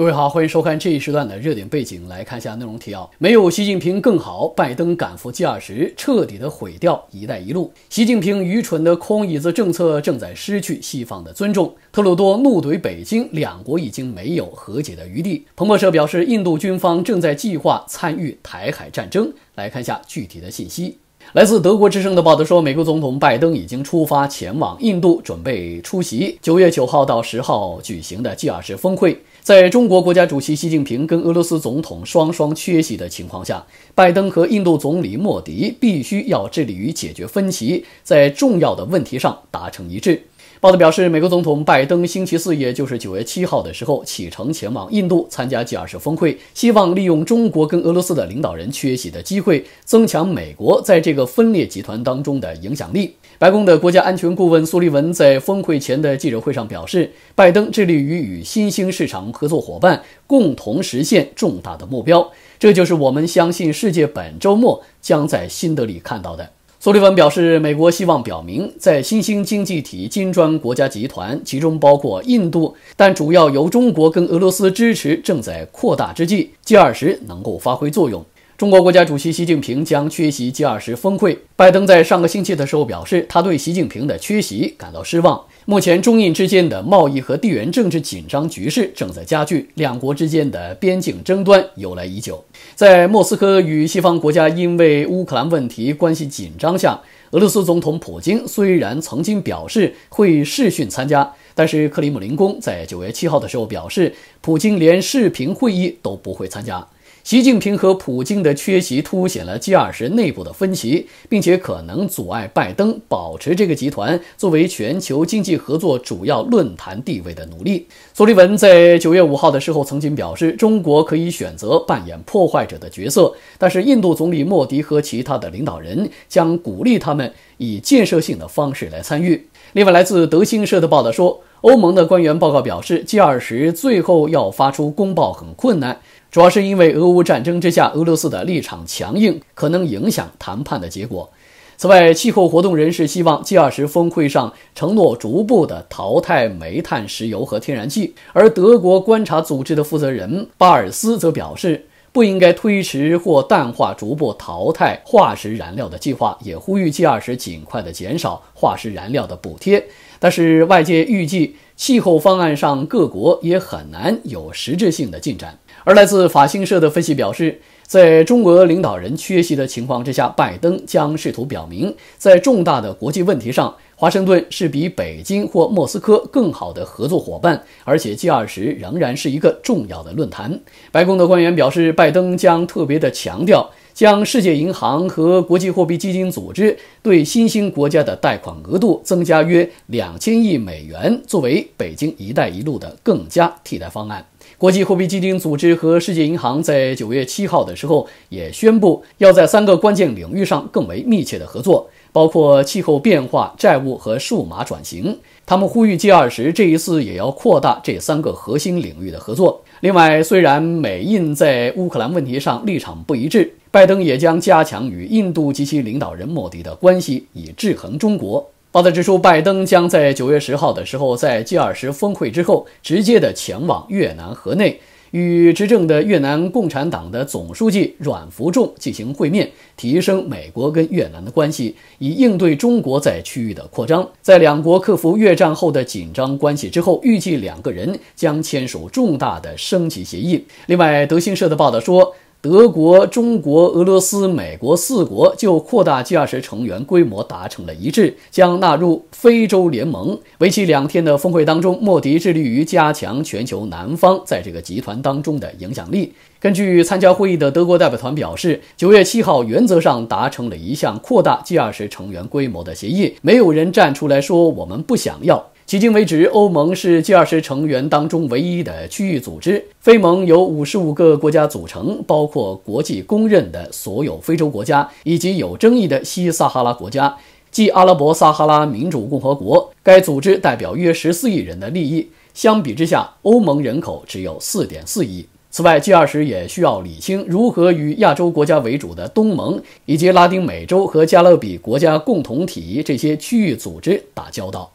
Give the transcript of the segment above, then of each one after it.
各位好，欢迎收看这一时段的热点背景，来看一下内容提要。没有习近平更好，拜登赶赴 G 二十，彻底的毁掉“一带一路”。习近平愚蠢的空椅子政策正在失去西方的尊重。特鲁多怒怼北京，两国已经没有和解的余地。彭博社表示，印度军方正在计划参与台海战争。来看一下具体的信息。来自德国之声的报道说，美国总统拜登已经出发前往印度，准备出席九月九号到十号举行的 G 二十峰会。在中国国家主席习近平跟俄罗斯总统双双缺席的情况下，拜登和印度总理莫迪必须要致力于解决分歧，在重要的问题上达成一致。报道表示，美国总统拜登星期四，也就是九月七号的时候启程前往印度参加 G20 峰会，希望利用中国跟俄罗斯的领导人缺席的机会，增强美国在这个分裂集团当中的影响力。白宫的国家安全顾问苏利文在峰会前的记者会上表示，拜登致力于与新兴市场合作伙伴共同实现重大的目标，这就是我们相信世界本周末将在新德里看到的。苏利文表示，美国希望表明，在新兴经济体金砖国家集团（其中包括印度，但主要由中国跟俄罗斯支持）正在扩大之际，G20 能够发挥作用。中国国家主席习近平将缺席 G20 峰会。拜登在上个星期的时候表示，他对习近平的缺席感到失望。目前，中印之间的贸易和地缘政治紧张局势正在加剧，两国之间的边境争端由来已久。在莫斯科与西方国家因为乌克兰问题关系紧张下，俄罗斯总统普京虽然曾经表示会视训参加，但是克里姆林宫在九月七号的时候表示，普京连视频会议都不会参加。习近平和普京的缺席凸显了 G20 内部的分歧，并且可能阻碍拜登保持这个集团作为全球经济合作主要论坛地位的努力。索利文在九月五号的时候曾经表示，中国可以选择扮演破坏者的角色，但是印度总理莫迪和其他的领导人将鼓励他们以建设性的方式来参与。另外，来自德新社的报道说，欧盟的官员报告表示，G20 最后要发出公报很困难。主要是因为俄乌战争之下，俄罗斯的立场强硬，可能影响谈判的结果。此外，气候活动人士希望 G20 峰会上承诺逐步的淘汰煤炭、石油和天然气。而德国观察组织的负责人巴尔斯则表示，不应该推迟或淡化逐步淘汰化石燃料的计划，也呼吁 G20 尽快的减少化石燃料的补贴。但是，外界预计气候方案上各国也很难有实质性的进展。而来自法新社的分析表示，在中俄领导人缺席的情况之下，拜登将试图表明，在重大的国际问题上，华盛顿是比北京或莫斯科更好的合作伙伴，而且 G20 仍然是一个重要的论坛。白宫的官员表示，拜登将特别的强调，将世界银行和国际货币基金组织对新兴国家的贷款额度增加约两千亿美元，作为北京“一带一路”的更加替代方案。国际货币基金组织和世界银行在九月七号的时候也宣布，要在三个关键领域上更为密切的合作，包括气候变化、债务和数码转型。他们呼吁 G20 这一次也要扩大这三个核心领域的合作。另外，虽然美印在乌克兰问题上立场不一致，拜登也将加强与印度及其领导人莫迪的关系，以制衡中国。报道指出，拜登将在九月十号的时候，在 G20 峰会之后，直接的前往越南河内，与执政的越南共产党的总书记阮福仲进行会面，提升美国跟越南的关系，以应对中国在区域的扩张。在两国克服越战后的紧张关系之后，预计两个人将签署重大的升级协议。另外，德新社的报道说。德国、中国、俄罗斯、美国四国就扩大 G 二十成员规模达成了一致，将纳入非洲联盟。为期两天的峰会当中，莫迪致力于加强全球南方在这个集团当中的影响力。根据参加会议的德国代表团表示，九月七号原则上达成了一项扩大 G 二十成员规模的协议，没有人站出来说我们不想要。迄今为止，欧盟是 G20 成员当中唯一的区域组织。非盟由五十五个国家组成，包括国际公认的所有非洲国家以及有争议的西撒哈拉国家，即阿拉伯撒哈拉民主共和国。该组织代表约十四亿人的利益。相比之下，欧盟人口只有四点四亿。此外，G20 也需要理清如何与亚洲国家为主的东盟以及拉丁美洲和加勒比国家共同体这些区域组织打交道。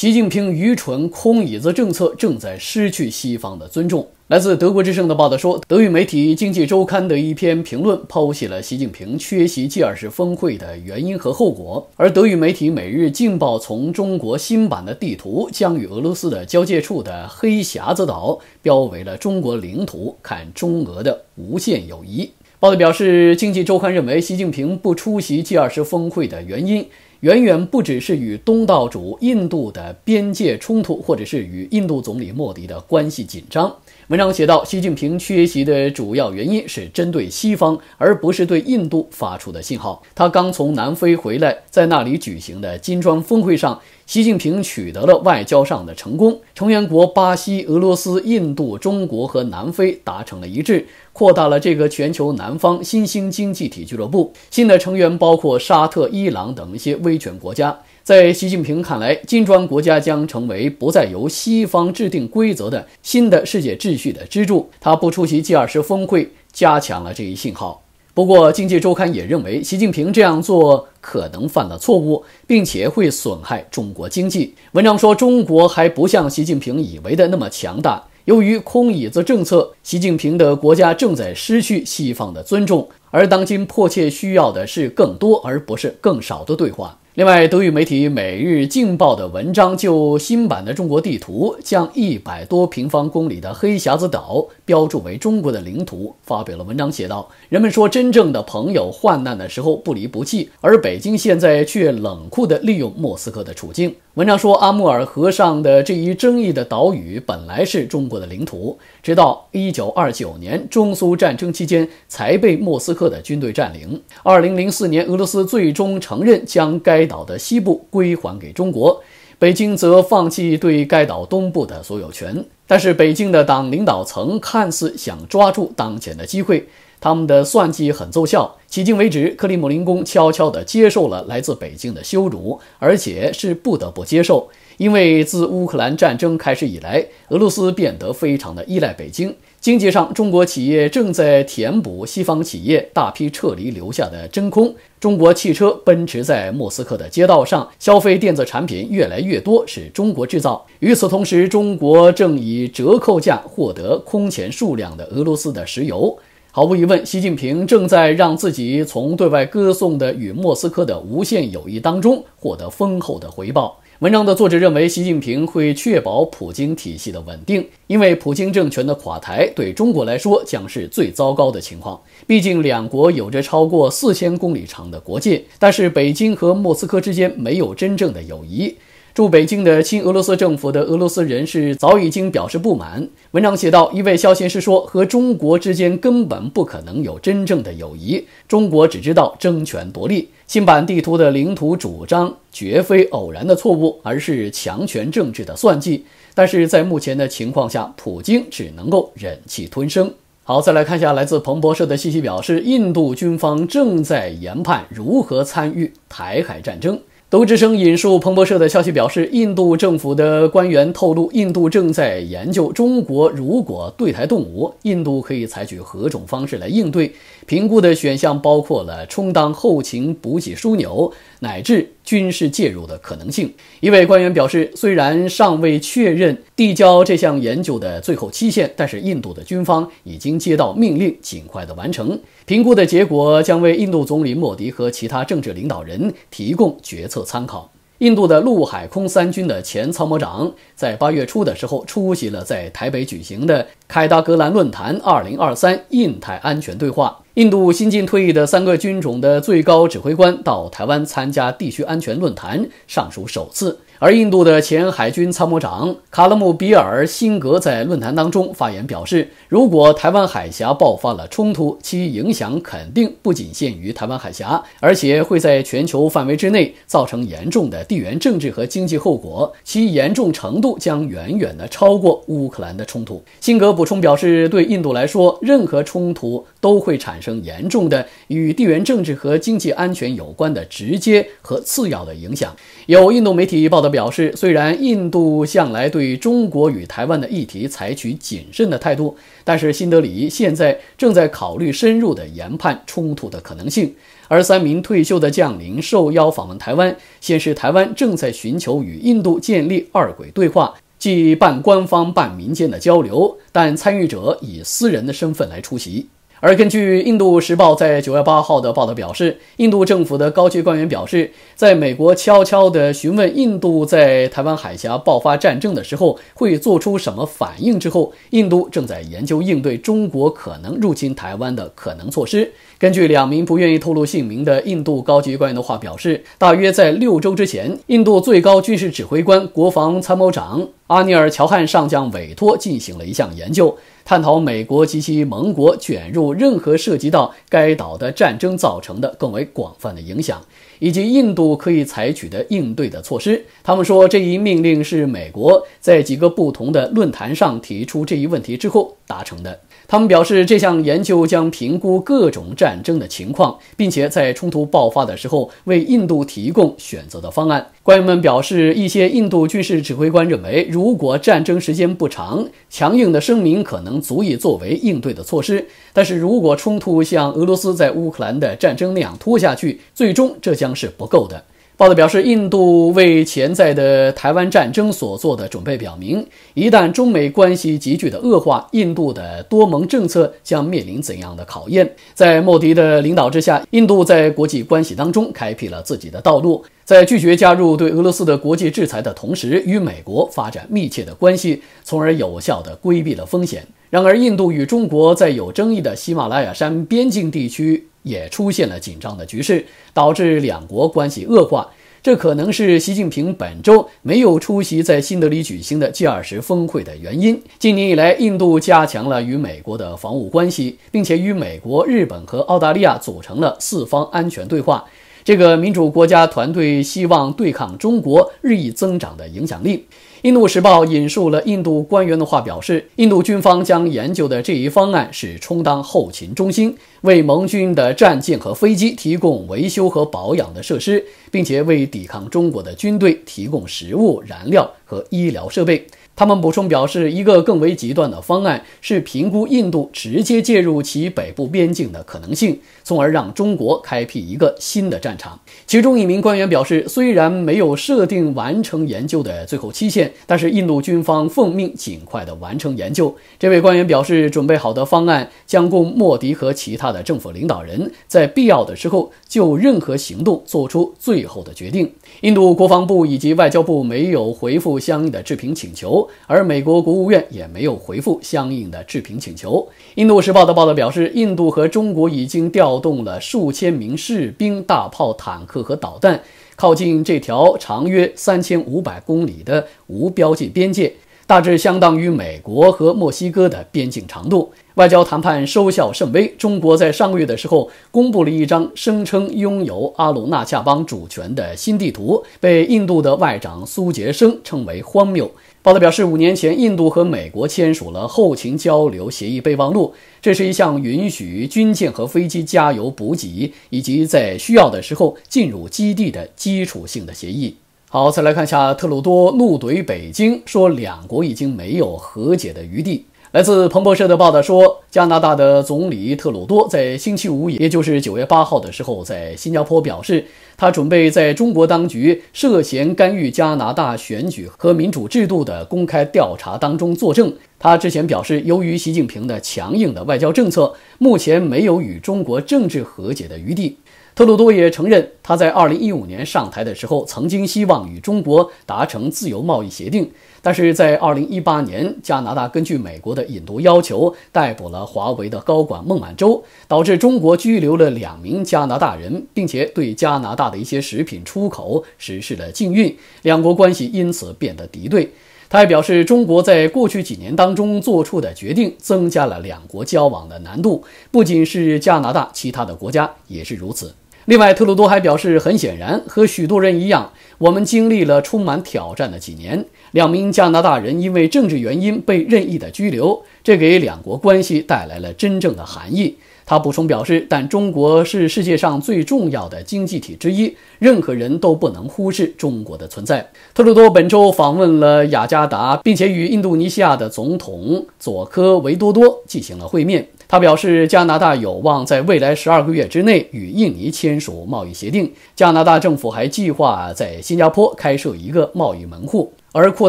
习近平“愚蠢空椅子”政策正在失去西方的尊重。来自德国之声的报道说，德语媒体《经济周刊》的一篇评论剖析了习近平缺席 G 二十峰会的原因和后果。而德语媒体《每日劲报》从中国新版的地图将与俄罗斯的交界处的黑匣子岛标为了中国领土，看中俄的无限友谊。报道表示，《经济周刊》认为，习近平不出席 G 二十峰会的原因。远远不只是与东道主印度的边界冲突，或者是与印度总理莫迪的关系紧张。文章写道，习近平缺席的主要原因是针对西方，而不是对印度发出的信号。他刚从南非回来，在那里举行的金砖峰会上，习近平取得了外交上的成功。成员国巴西、俄罗斯、印度、中国和南非达成了一致，扩大了这个全球南方新兴经济体俱乐部。新的成员包括沙特、伊朗等一些威权国家。在习近平看来，金砖国家将成为不再由西方制定规则的新的世界秩序的支柱。他不出席 G20 峰会，加强了这一信号。不过，《经济周刊》也认为，习近平这样做可能犯了错误，并且会损害中国经济。文章说：“中国还不像习近平以为的那么强大。由于空椅子政策，习近平的国家正在失去西方的尊重，而当今迫切需要的是更多，而不是更少的对话。”另外，德语媒体每日劲爆的文章就新版的中国地图将一百多平方公里的黑匣子岛标注为中国的领土发表了文章，写道：“人们说真正的朋友患难的时候不离不弃，而北京现在却冷酷地利用莫斯科的处境。”文章说，阿穆尔河上的这一争议的岛屿本来是中国的领土，直到1929年中苏战争期间才被莫斯科的军队占领。2004年，俄罗斯最终承认将该岛的西部归还给中国，北京则放弃对该岛东部的所有权。但是，北京的党领导层看似想抓住当前的机会。他们的算计很奏效，迄今为止，克里姆林宫悄悄地接受了来自北京的羞辱，而且是不得不接受，因为自乌克兰战争开始以来，俄罗斯变得非常的依赖北京。经济上，中国企业正在填补西方企业大批撤离留下的真空。中国汽车奔驰在莫斯科的街道上，消费电子产品越来越多是中国制造。与此同时，中国正以折扣价获得空前数量的俄罗斯的石油。毫无疑问，习近平正在让自己从对外歌颂的与莫斯科的无限友谊当中获得丰厚的回报。文章的作者认为，习近平会确保普京体系的稳定，因为普京政权的垮台对中国来说将是最糟糕的情况。毕竟，两国有着超过四千公里长的国界，但是北京和莫斯科之间没有真正的友谊。驻北京的亲俄罗斯政府的俄罗斯人士早已经表示不满。文章写道：“一位消息生说，和中国之间根本不可能有真正的友谊。中国只知道争权夺利。新版地图的领土主张绝非偶然的错误，而是强权政治的算计。但是在目前的情况下，普京只能够忍气吞声。”好，再来看一下来自彭博社的信息，表示印度军方正在研判如何参与台海战争。都之声引述彭博社的消息表示，印度政府的官员透露，印度正在研究中国如果对台动武，印度可以采取何种方式来应对。评估的选项包括了充当后勤补给枢纽，乃至。军事介入的可能性。一位官员表示，虽然尚未确认递交这项研究的最后期限，但是印度的军方已经接到命令，尽快的完成评估的结果将为印度总理莫迪和其他政治领导人提供决策参考。印度的陆海空三军的前参谋长，在八月初的时候出席了在台北举行的凯达格兰论坛二零二三印太安全对话。印度新晋退役的三个军种的最高指挥官到台湾参加地区安全论坛，尚属首次。而印度的前海军参谋长卡拉姆比尔辛格在论坛当中发言表示，如果台湾海峡爆发了冲突，其影响肯定不仅限于台湾海峡，而且会在全球范围之内造成严重的地缘政治和经济后果，其严重程度将远远的超过乌克兰的冲突。辛格补充表示，对印度来说，任何冲突都会产生严重的与地缘政治和经济安全有关的直接和次要的影响。有印度媒体报道。表示，虽然印度向来对中国与台湾的议题采取谨慎的态度，但是新德里现在正在考虑深入的研判冲突的可能性。而三名退休的将领受邀访问台湾，显示台湾正在寻求与印度建立“二轨对话”，即半官方、半民间的交流，但参与者以私人的身份来出席。而根据《印度时报》在九月八号的报道表示，印度政府的高级官员表示，在美国悄悄地询问印度在台湾海峡爆发战争的时候会做出什么反应之后，印度正在研究应对中国可能入侵台湾的可能措施。根据两名不愿意透露姓名的印度高级官员的话表示，大约在六周之前，印度最高军事指挥官、国防参谋长。阿尼尔·乔汉上将委托进行了一项研究，探讨美国及其盟国卷入任何涉及到该岛的战争造成的更为广泛的影响，以及印度可以采取的应对的措施。他们说，这一命令是美国在几个不同的论坛上提出这一问题之后达成的。他们表示，这项研究将评估各种战争的情况，并且在冲突爆发的时候为印度提供选择的方案。官员们表示，一些印度军事指挥官认为，如果战争时间不长，强硬的声明可能足以作为应对的措施；但是如果冲突像俄罗斯在乌克兰的战争那样拖下去，最终这将是不够的。报道表示，印度为潜在的台湾战争所做的准备，表明一旦中美关系急剧的恶化，印度的多盟政策将面临怎样的考验？在莫迪的领导之下，印度在国际关系当中开辟了自己的道路，在拒绝加入对俄罗斯的国际制裁的同时，与美国发展密切的关系，从而有效的规避了风险。然而，印度与中国在有争议的喜马拉雅山边境地区。也出现了紧张的局势，导致两国关系恶化。这可能是习近平本周没有出席在新德里举行的 G20 峰会的原因。今年以来，印度加强了与美国的防务关系，并且与美国、日本和澳大利亚组成了四方安全对话。这个民主国家团队希望对抗中国日益增长的影响力。印度时报引述了印度官员的话，表示，印度军方将研究的这一方案是充当后勤中心，为盟军的战舰和飞机提供维修和保养的设施，并且为抵抗中国的军队提供食物、燃料和医疗设备。他们补充表示，一个更为极端的方案是评估印度直接介入其北部边境的可能性，从而让中国开辟一个新的战场。其中一名官员表示，虽然没有设定完成研究的最后期限，但是印度军方奉命尽快的完成研究。这位官员表示，准备好的方案将供莫迪和其他的政府领导人在必要的时候就任何行动做出最后的决定。印度国防部以及外交部没有回复相应的置评请求，而美国国务院也没有回复相应的置评请求。印度时报的报道表示，印度和中国已经调动了数千名士兵、大炮、坦克和导弹，靠近这条长约三千五百公里的无标记边界。大致相当于美国和墨西哥的边境长度。外交谈判收效甚微。中国在上个月的时候公布了一张声称拥有阿鲁纳恰邦主权的新地图，被印度的外长苏杰生称为荒谬。报道表示，五年前印度和美国签署了后勤交流协议备忘录，这是一项允许军舰和飞机加油补给，以及在需要的时候进入基地的基础性的协议。好，再来看一下特鲁多怒怼北京，说两国已经没有和解的余地。来自彭博社的报道说，加拿大的总理特鲁多在星期五，也就是九月八号的时候，在新加坡表示，他准备在中国当局涉嫌干预加拿大选举和民主制度的公开调查当中作证。他之前表示，由于习近平的强硬的外交政策，目前没有与中国政治和解的余地。特鲁多也承认，他在2015年上台的时候曾经希望与中国达成自由贸易协定，但是在2018年，加拿大根据美国的引渡要求逮捕了华为的高管孟晚舟，导致中国拘留了两名加拿大人，并且对加拿大的一些食品出口实施了禁运，两国关系因此变得敌对。他还表示，中国在过去几年当中做出的决定增加了两国交往的难度，不仅是加拿大，其他的国家也是如此。另外，特鲁多还表示，很显然，和许多人一样，我们经历了充满挑战的几年。两名加拿大人因为政治原因被任意的拘留，这给两国关系带来了真正的含义。他补充表示，但中国是世界上最重要的经济体之一，任何人都不能忽视中国的存在。特鲁多本周访问了雅加达，并且与印度尼西亚的总统佐科维多多进行了会面。他表示，加拿大有望在未来十二个月之内与印尼签署贸易协定。加拿大政府还计划在新加坡开设一个贸易门户，而扩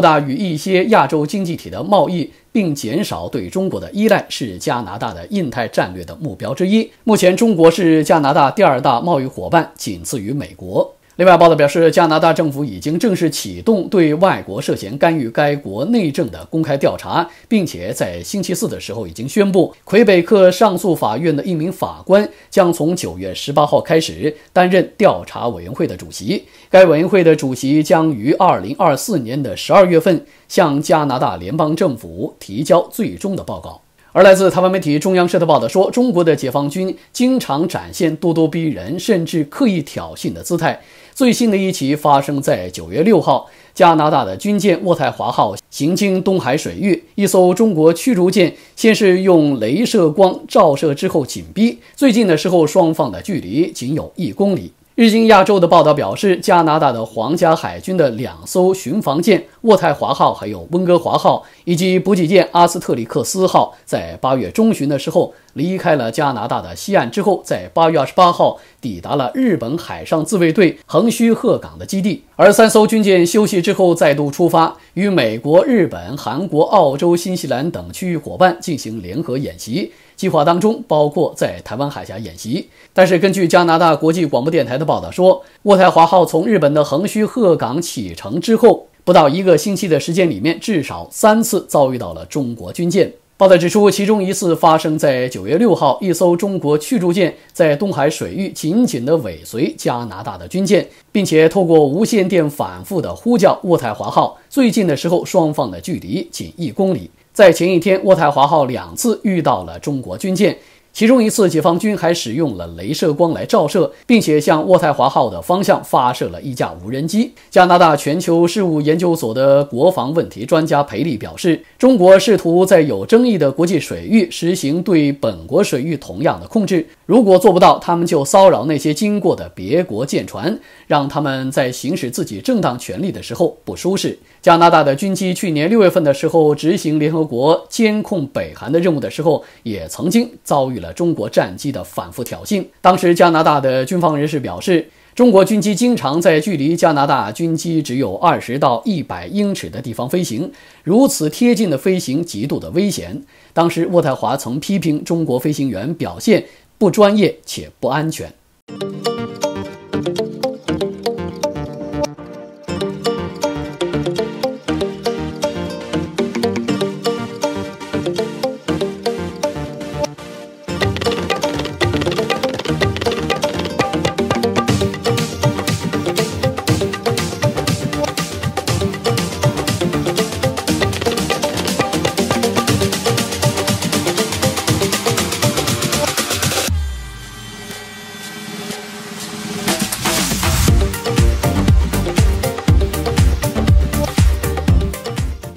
大与一些亚洲经济体的贸易，并减少对中国的依赖，是加拿大的印太战略的目标之一。目前，中国是加拿大第二大贸易伙伴，仅次于美国。另外，报道表示，加拿大政府已经正式启动对外国涉嫌干预该国内政的公开调查，并且在星期四的时候已经宣布，魁北克上诉法院的一名法官将从九月十八号开始担任调查委员会的主席。该委员会的主席将于二零二四年的十二月份向加拿大联邦政府提交最终的报告。而来自台湾媒体《中央社》的报道说，中国的解放军经常展现咄咄逼人，甚至刻意挑衅的姿态。最新的一起发生在九月六号，加拿大的军舰渥太华号行经东海水域，一艘中国驱逐舰先是用镭射光照射之后紧逼，最近的时候双方的距离仅有一公里。日经亚洲的报道表示，加拿大的皇家海军的两艘巡防舰“渥太华号”还有“温哥华号”以及补给舰“阿斯特里克斯号”在八月中旬的时候离开了加拿大的西岸之后，在八月二十八号抵达了日本海上自卫队横须贺港的基地。而三艘军舰休息之后再度出发，与美国、日本、韩国、澳洲、新西兰等区域伙伴进行联合演习。计划当中包括在台湾海峡演习，但是根据加拿大国际广播电台的报道说，渥太华号从日本的横须贺港启程之后，不到一个星期的时间里面，至少三次遭遇到了中国军舰。报道指出，其中一次发生在九月六号，一艘中国驱逐舰在东海水域紧紧地尾随加拿大的军舰，并且透过无线电反复的呼叫渥太华号，最近的时候双方的距离仅一公里。在前一天，渥太华号两次遇到了中国军舰。其中一次，解放军还使用了镭射光来照射，并且向渥太华号的方向发射了一架无人机。加拿大全球事务研究所的国防问题专家裴利表示，中国试图在有争议的国际水域实行对本国水域同样的控制。如果做不到，他们就骚扰那些经过的别国舰船，让他们在行使自己正当权利的时候不舒适。加拿大的军机去年六月份的时候执行联合国监控北韩的任务的时候，也曾经遭 遇。了中国战机的反复挑衅。当时加拿大的军方人士表示，中国军机经常在距离加拿大军机只有二十到一百英尺的地方飞行，如此贴近的飞行极度的危险。当时渥太华曾批评中国飞行员表现不专业且不安全。